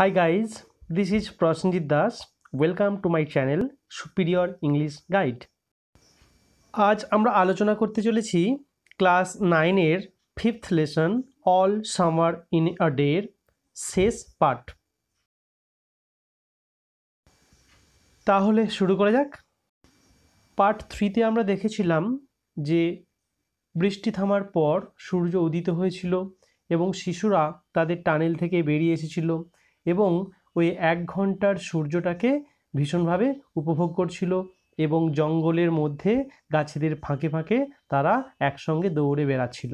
high guys, this is Prosenjit Das welcome to my channel superior English guide আজ আমরা আলোচনা করতে চলেছি ক্লাস নাইনের fifth lesson all summer in a ডের শেষ পার্ট তাহলে শুরু করা যাক পার্ট থ্রিতে আমরা দেখেছিলাম যে বৃষ্টি থামার পর সূর্য উদিত হয়েছিল এবং শিশুরা তাদের টানেল থেকে বেরিয়ে এসেছিলো এবং ওই এক ঘন্টার সূর্যটাকে ভীষণভাবে উপভোগ করছিল এবং জঙ্গলের মধ্যে গাছেদের ফাঁকে ফাঁকে তারা একসঙ্গে দৌড়ে বেড়াচ্ছিল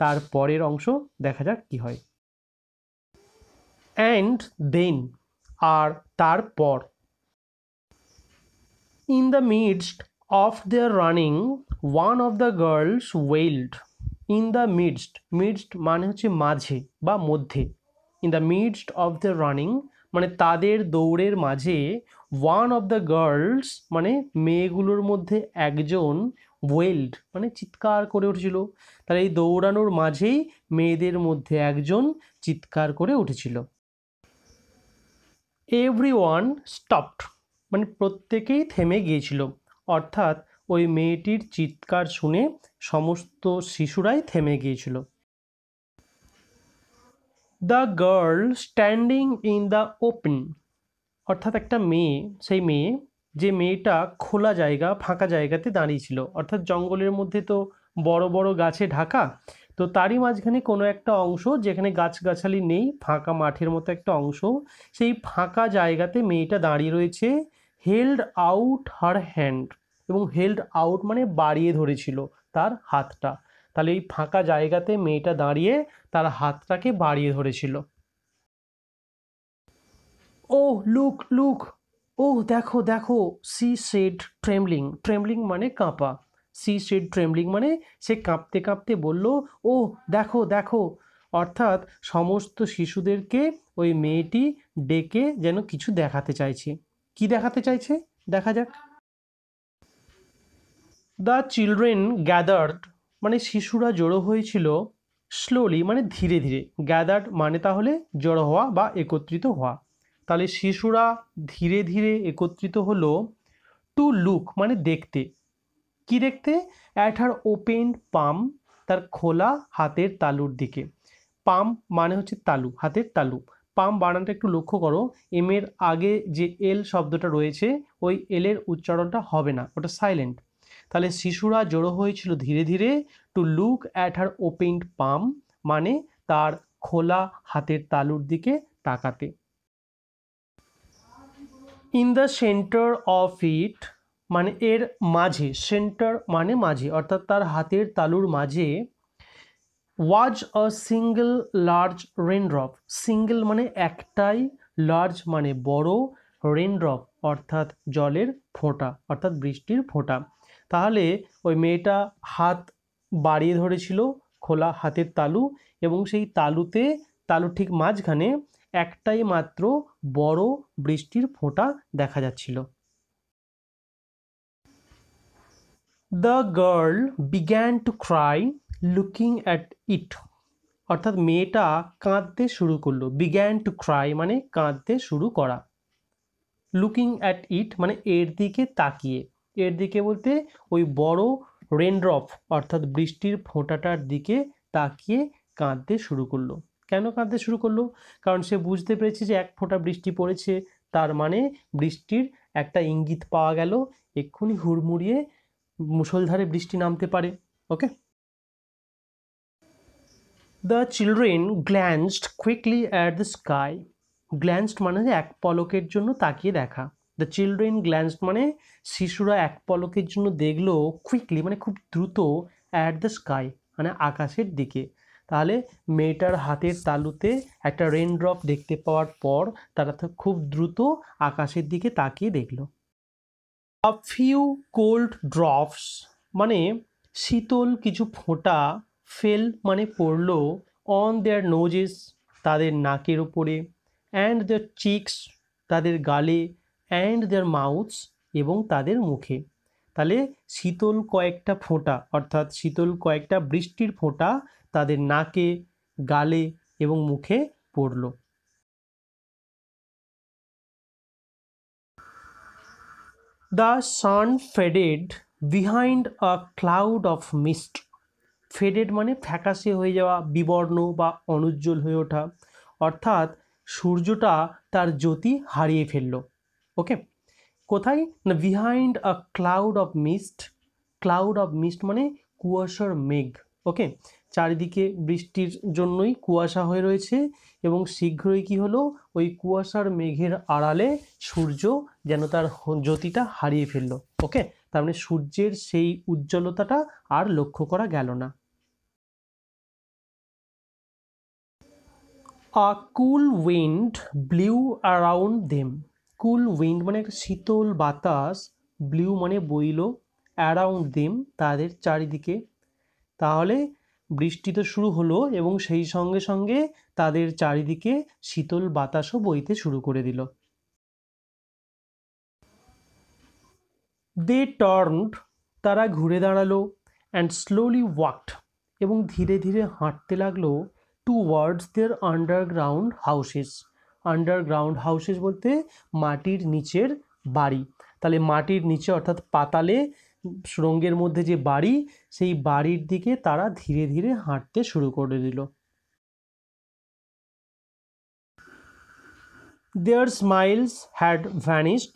তার পরের অংশ দেখা যাক কি হয় অ্যান্ড দেন আর তারপর in the midst of their running one of the girls wailed in the midst midst মানে হচ্ছে মাঝে বা মধ্যে in the midst of the running মানে তাদের দৌড়ের মাঝে ওয়ান অফ দ্য গার্লস মানে মেয়েগুলোর মধ্যে একজন ওয়েল্ড মানে চিৎকার করে উঠেছিল তার এই দৌড়ানোর মাঝেই মেয়েদের মধ্যে একজন চিৎকার করে উঠেছিল এভরি ওয়ান স্টপড মানে প্রত্যেকেই থেমে গিয়েছিল অর্থাৎ ওই মেয়েটির চিৎকার শুনে সমস্ত শিশুরাই থেমে গিয়েছিল the girl standing in the open অর্থাৎ একটা মেয়ে সেই মেয়ে যে মেয়েটা খোলা জায়গা ফাঁকা জায়গাতে দাঁড়িয়েছিল অর্থাৎ জঙ্গলের মধ্যে তো বড় বড় গাছে ঢাকা তো তারই মাঝখানে কোনো একটা অংশ যেখানে গাছগাছালি নেই ফাঁকা মাঠের মতো একটা অংশ সেই ফাঁকা জায়গাতে মেয়েটা দাঁড়িয়ে রয়েছে হেল্ড আউট হার হ্যান্ড এবং হেল্ড আউট মানে বাড়িয়ে ধরেছিল তার হাতটা তাহলে এই ফাঁকা জায়গাতে মেয়েটা দাঁড়িয়ে তার হাতটাকে বাড়িয়ে ধরেছিল ও লুক লুক ও দেখো দেখো সি সেড ট্রেমলিং ট্রেমলিং মানে কাঁপা সি সেড ট্রেমলিং মানে সে কাঁপতে কাঁপতে বলল ও দেখো দেখো অর্থাৎ সমস্ত শিশুদেরকে ওই মেয়েটি ডেকে যেন কিছু দেখাতে চাইছে কি দেখাতে চাইছে দেখা যাক দ্য চিলড্রেন গ্যাদার্ড মানে শিশুরা জড়ো হয়েছিল স্লোলি মানে ধীরে ধীরে গ্যাদার্ড মানে তাহলে জড়ো হওয়া বা একত্রিত হওয়া তাহলে শিশুরা ধীরে ধীরে একত্রিত হলো টু লুক মানে দেখতে কি দেখতে অ্যাট হার ওপেন পাম তার খোলা হাতের তালুর দিকে পাম মানে হচ্ছে তালু হাতের তালু পাম বানানটা একটু লক্ষ্য করো এম এর আগে যে এল শব্দটা রয়েছে ওই এলের উচ্চারণটা হবে না ওটা সাইলেন্ট তাহলে শিশুরা জড়ো হয়েছিল ধীরে ধীরে to look at her opened palm মানে তার খোলা হাতের তালুর দিকে তাকাতে in the center of it মানে এর মাঝে সেন্টার মানে মাঝে অর্থাৎ তার হাতের তালুর মাঝে was a single large raindrop single মানে একটাই লার্জ মানে বড় রেনড্রপ অর্থাৎ জলের ফোঁটা অর্থাৎ বৃষ্টির ফোঁটা তাহলে ওই মেয়েটা হাত বাড়িয়ে ধরেছিল খোলা হাতের তালু এবং সেই তালুতে তালুর ঠিক মাঝখানে একটাই মাত্র বড় বৃষ্টির ফোঁটা দেখা যাচ্ছিল the girl began to cry looking at it অর্থাৎ মেয়েটা কাঁদতে শুরু করলো বিগ্যান টু ক্রাই মানে কাঁদতে শুরু করা লুকিং অ্যাট ইট মানে এর দিকে তাকিয়ে এর দিকে বলতে ওই বড় রেনড্রপ অর্থাৎ বৃষ্টির ফোঁটাটার দিকে তাকিয়ে কাঁদতে শুরু করলো কেন কাঁদতে শুরু করলো কারণ সে বুঝতে পেরেছে যে এক ফোঁটা বৃষ্টি পড়েছে তার মানে বৃষ্টির একটা ইঙ্গিত পাওয়া গেল এক্ষুনি হুড়মুড়িয়ে মুসলধারে বৃষ্টি নামতে পারে okay the children glanced quickly at the sky glanced মানে এক পলকের জন্য তাকিয়ে দেখা দ্য চিলড্রেন গ্ল্যান্সড মানে শিশুরা এক পলকের জন্য দেখলো কুইকলি মানে খুব দ্রুত অ্যাট দ্য স্কাই মানে আকাশের দিকে তাহলে মেয়েটার হাতের তালুতে একটা রেনড্রপ দেখতে পাওয়ার পর তারা তো খুব দ্রুত আকাশের দিকে তাকিয়ে দেখলো আ ফিউ কোল্ড ড্রপস মানে শীতল কিছু ফোঁটা ফেল মানে পড়ল অন দেয়ার নোজেস তাদের নাকের ওপরে অ্যান্ড দেয়ার চিক্স তাদের গালে অ্যান্ড দেয়ার মাউথস এবং তাদের মুখে তাহলে শীতল কয়েকটা ফোঁটা অর্থাৎ শীতল কয়েকটা বৃষ্টির ফোঁটা তাদের নাকে গালে এবং মুখে পড়ল the sun faded behind a cloud of mist faded মানে ফ্যাকাশে হয়ে যাওয়া বিবর্ণ বা অনুজ্জ্বল হয়ে ওঠা অর্থাৎ সূর্যটা তার জ্যোতি হারিয়ে ফেললো ওকে কোথায় না behind a cloud of mist cloud of mist মানে কুয়াশার মেঘ ওকে চারিদিকে বৃষ্টির জন্যই কুয়াশা হয়ে রয়েছে এবং শীঘ্রই কি হলো ওই কুয়াশার মেঘের আড়ালে সূর্য যেন তার জ্যোতিটা হারিয়ে ফেললো ওকে তার মানে সূর্যের সেই উজ্জ্বলতাটা আর লক্ষ্য করা গেল না a cool wind blew around them cool wind মানে একটা শীতল বাতাস ব্লিউ মানে বইল অ্যারাউন্ড দেম তাদের চারিদিকে তাহলে বৃষ্টি তো শুরু হলো এবং সেই সঙ্গে সঙ্গে তাদের চারিদিকে শীতল বাতাসও বইতে শুরু করে দিল দে টার্নড তারা ঘুরে দাঁড়ালো অ্যান্ড স্লোলি ওয়াকড এবং ধীরে ধীরে হাঁটতে লাগলো towards their underground houses underground houses বলতে মাটির নিচের বাড়ি তাহলে মাটির নিচে অর্থাৎ পাতালে সুরঙ্গের মধ্যে যে বাড়ি সেই বাড়ির দিকে তারা ধীরে ধীরে হাঁটতে শুরু করে দিল দেয়ার স্মাইলস হ্যাড ভ্যানিশড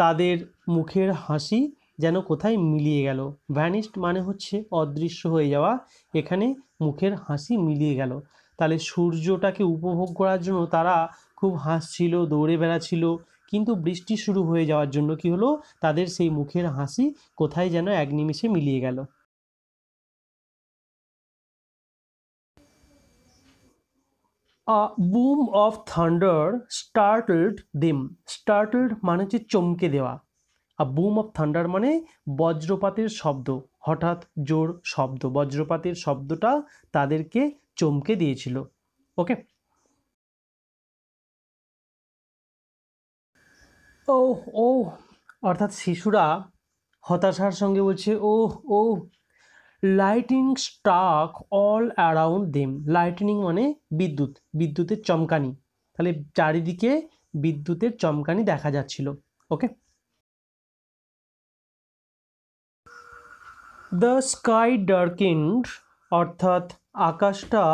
তাদের মুখের হাসি যেন কোথায় মিলিয়ে গেল ভ্যানিশড মানে হচ্ছে অদৃশ্য হয়ে যাওয়া এখানে মুখের হাসি মিলিয়ে গেল তাহলে সূর্যটাকে উপভোগ করার জন্য তারা খুব হাসছিল দৌড়ে বেড়াচ্ছিল কিন্তু বৃষ্টি শুরু হয়ে যাওয়ার জন্য কি হলো তাদের সেই মুখের হাসি কোথায় যেন এক নিমিষে মিলিয়ে গেল boom of thunder startled them startled মানে হচ্ছে চমকে দেওয়া আর বুম অফ থান্ডার মানে বজ্রপাতের শব্দ হঠাৎ জোর শব্দ বজ্রপাতের শব্দটা তাদেরকে চমকে দিয়েছিল ওকে ও ও অর্থাৎ শিশুরা হতাশার সঙ্গে বলছে oh oh lightning struck all around them lightning মানে বিদ্যুৎ বিদ্যুতের চমকানি তাহলে চারিদিকে বিদ্যুতের চমকানি দেখা যাচ্ছিল ওকে দ্য স্কাই ডার্কেন্ড অর্থাৎ আকাশটা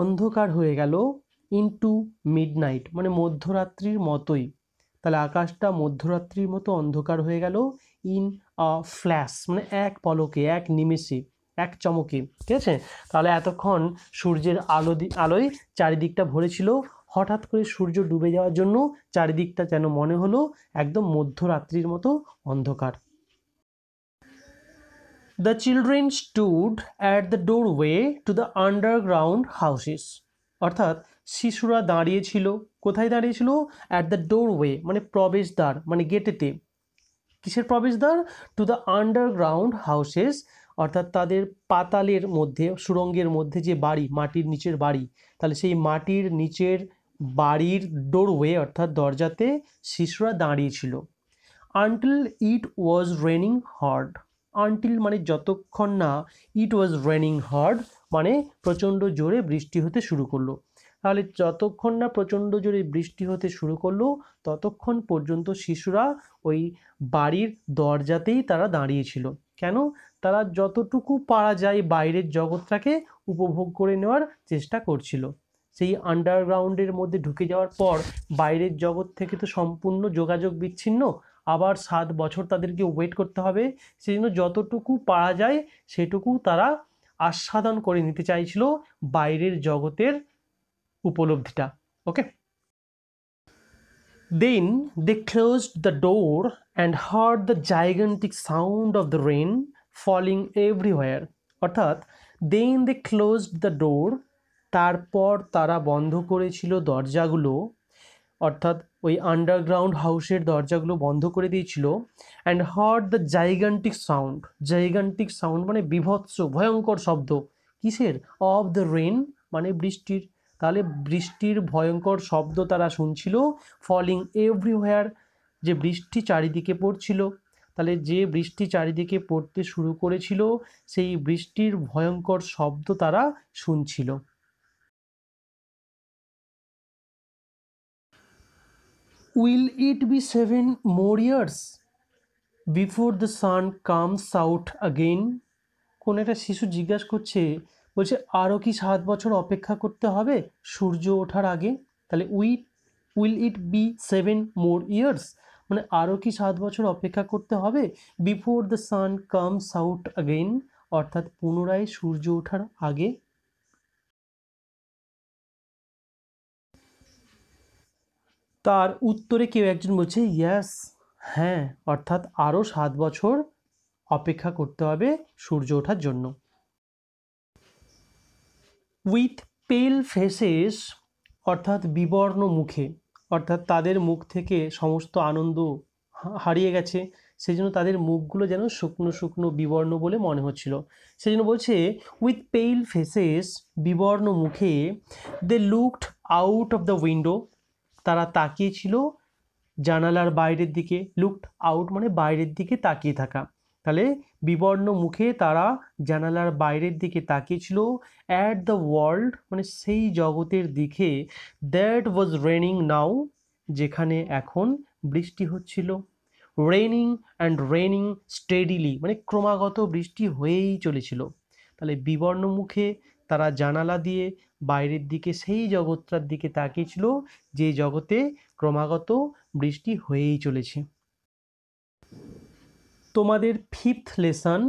অন্ধকার হয়ে গেল ইন্টু মিড নাইট মানে মধ্যরাত্রির মতোই তাহলে আকাশটা মধ্যরাত্রির মতো অন্ধকার হয়ে গেল ইন আ ফ্ল্যাশ মানে এক পলকে এক নিমেষে এক চমকে ঠিক আছে তাহলে এতক্ষণ সূর্যের আলো আলোয় চারিদিকটা ভরেছিল হঠাৎ করে সূর্য ডুবে যাওয়ার জন্য চারিদিকটা যেন মনে হলো একদম মধ্যরাত্রির মতো অন্ধকার the children stood at the doorway to the underground houses অর্থাৎ শিশুরা দাঁড়িয়েছিল কোথায় দাঁড়িয়েছিল অ্যাট দ্য ডোরওয়ে মানে প্রবেশদ্বার মানে গেটেতে কিসের প্রবেশদ্বার টু দ্য আন্ডারগ্রাউন্ড হাউসেস অর্থাৎ তাদের পাতালের মধ্যে সুরঙ্গের মধ্যে যে বাড়ি মাটির নিচের বাড়ি তাহলে সেই মাটির নিচের বাড়ির ডোরওয়ে অর্থাৎ দরজাতে শিশুরা দাঁড়িয়েছিল until it was raining hard until মানে যতক্ষণ না ইট ওয়াজ রেনিং হার্ড মানে প্রচণ্ড জোরে বৃষ্টি হতে শুরু করলো তাহলে যতক্ষণ না প্রচণ্ড জোরে বৃষ্টি হতে শুরু করলো ততক্ষণ পর্যন্ত শিশুরা ওই বাড়ির দরজাতেই তারা দাঁড়িয়েছিল কেন তারা যতটুকু পারা যায় বাইরের জগৎটাকে উপভোগ করে নেওয়ার চেষ্টা করছিল সেই আন্ডারগ্রাউন্ডের মধ্যে ঢুকে যাওয়ার পর বাইরের জগৎ থেকে তো সম্পূর্ণ যোগাযোগ বিচ্ছিন্ন আবার সাত বছর তাদেরকে ওয়েট করতে হবে সেই জন্য যতটুকু পারা যায় সেটুকু তারা আস্বাদন করে নিতে চাইছিল বাইরের জগতের উপলব্ধিটা okay then they close the door and heard the gigantic sound of the rain falling everywhere অর্থাৎ দেন দে ক্লোজ দ্য ডোর তারপর তারা বন্ধ করেছিল দরজাগুলো অর্থাৎ ওই আন্ডারগ্রাউন্ড হাউসের দরজাগুলো বন্ধ করে দিয়েছিল and heard the gigantic sound gigantic sound মানে বিভৎস ভয়ঙ্কর শব্দ কিসের অফ দ্য রেন মানে বৃষ্টির তাহলে বৃষ্টির ভয়ঙ্কর শব্দ তারা শুনছিল ফলিং এভরিহোয়ার যে বৃষ্টি চারিদিকে পড়ছিল তাহলে যে বৃষ্টি চারিদিকে পড়তে শুরু করেছিল সেই বৃষ্টির ভয়ঙ্কর শব্দ তারা শুনছিল will it be seven more years before the sun comes out again কোন একটা শিশু জিজ্ঞাসা করছে বলছে আরও কি সাত বছর অপেক্ষা করতে হবে সূর্য ওঠার আগে তাহলে we will it be seven more years মানে আরও কি সাত বছর অপেক্ষা করতে হবে before the sun comes out again অর্থাৎ পুনরায় সূর্য ওঠার আগে তার উত্তরে কেউ একজন বলছে ইয়াস হ্যাঁ অর্থাৎ আরও সাত বছর অপেক্ষা করতে হবে সূর্য ওঠার জন্য উইথ পেল ফেসেস অর্থাৎ বিবর্ণ মুখে অর্থাৎ তাদের মুখ থেকে সমস্ত আনন্দ হারিয়ে গেছে সেই জন্য তাদের মুখগুলো যেন শুকনো শুকনো বিবর্ণ বলে মনে হচ্ছিল সেই জন্য বলছে উইথ পেইল ফেসেস বিবর্ণ মুখে they looked out of the window তারা তাকিয়েছিল জানালার বাইরের দিকে লুকড আউট মানে বাইরের দিকে তাকিয়ে থাকা তাহলে বিবর্ণ মুখে তারা জানালার বাইরের দিকে তাকিয়েছিল অ্যাট দ্য ওয়ার্ল্ড মানে সেই জগতের দিকে দ্যাট ওয়াজ রেনিং নাও যেখানে এখন বৃষ্টি হচ্ছিল রেনিং অ্যান্ড রেনিং স্টেডিলি মানে ক্রমাগত বৃষ্টি হয়েই চলেছিল তাহলে বিবর্ণ মুখে তারা জানালা দিয়ে বাইরের দিকে সেই জগৎটার দিকে তাকিয়েছিল যে জগতে ক্রমাগত বৃষ্টি হয়েই চলেছে তোমাদের fifth lesson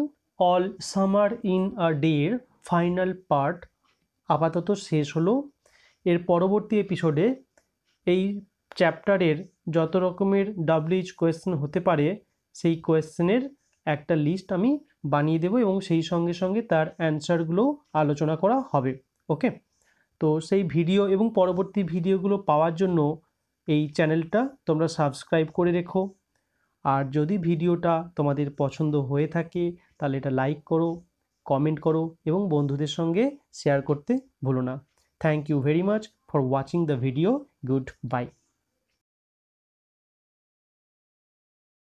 all summer in a ডের ফাইনাল পার্ট আপাতত শেষ হলো এর পরবর্তী এপিসোডে এই চ্যাপ্টারের যত রকমের ডাব্লিউএইচ কোয়েশ্চেন হতে পারে সেই কোয়েশ্চেনের একটা লিস্ট আমি বানিয়ে দেবো এবং সেই সঙ্গে সঙ্গে তার অ্যান্সারগুলো আলোচনা করা হবে ওকে তো সেই ভিডিও এবং পরবর্তী ভিডিওগুলো পাওয়ার জন্য এই চ্যানেলটা তোমরা সাবস্ক্রাইব করে রেখো আর যদি ভিডিওটা তোমাদের পছন্দ হয়ে থাকে তাহলে এটা লাইক করো কমেন্ট করো এবং বন্ধুদের সঙ্গে শেয়ার করতে ভুলো না thank you very much for watching the video good bye